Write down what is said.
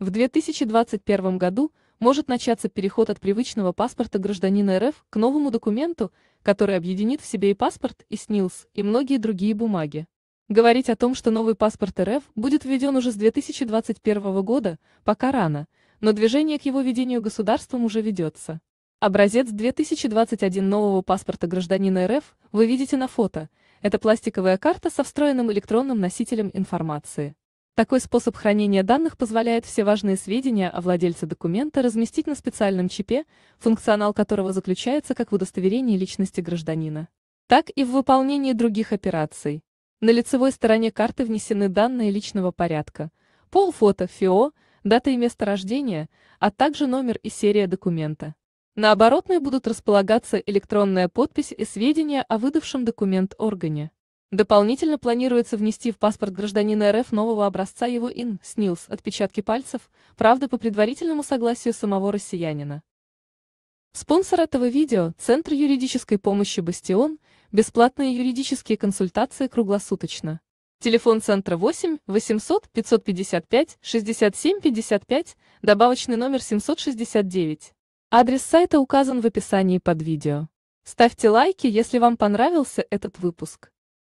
В 2021 году может начаться переход от привычного паспорта гражданина РФ к новому документу, который объединит в себе и паспорт, и СНИЛС, и многие другие бумаги. Говорить о том, что новый паспорт РФ будет введен уже с 2021 года, пока рано, но движение к его ведению государством уже ведется. Образец 2021 нового паспорта гражданина РФ вы видите на фото. Это пластиковая карта со встроенным электронным носителем информации. Такой способ хранения данных позволяет все важные сведения о владельце документа разместить на специальном чипе, функционал которого заключается как в удостоверении личности гражданина, так и в выполнении других операций. На лицевой стороне карты внесены данные личного порядка, пол фото, ФИО, дата и место рождения, а также номер и серия документа. На оборотной будут располагаться электронная подпись и сведения о выдавшем документ органе. Дополнительно планируется внести в паспорт гражданина РФ нового образца его ИН, СНИЛС, отпечатки пальцев, правда по предварительному согласию самого россиянина. Спонсор этого видео – Центр юридической помощи «Бастион», бесплатные юридические консультации круглосуточно. Телефон центра 8 800 555 67 55, добавочный номер 769. Адрес сайта указан в описании под видео. Ставьте лайки, если вам понравился этот выпуск.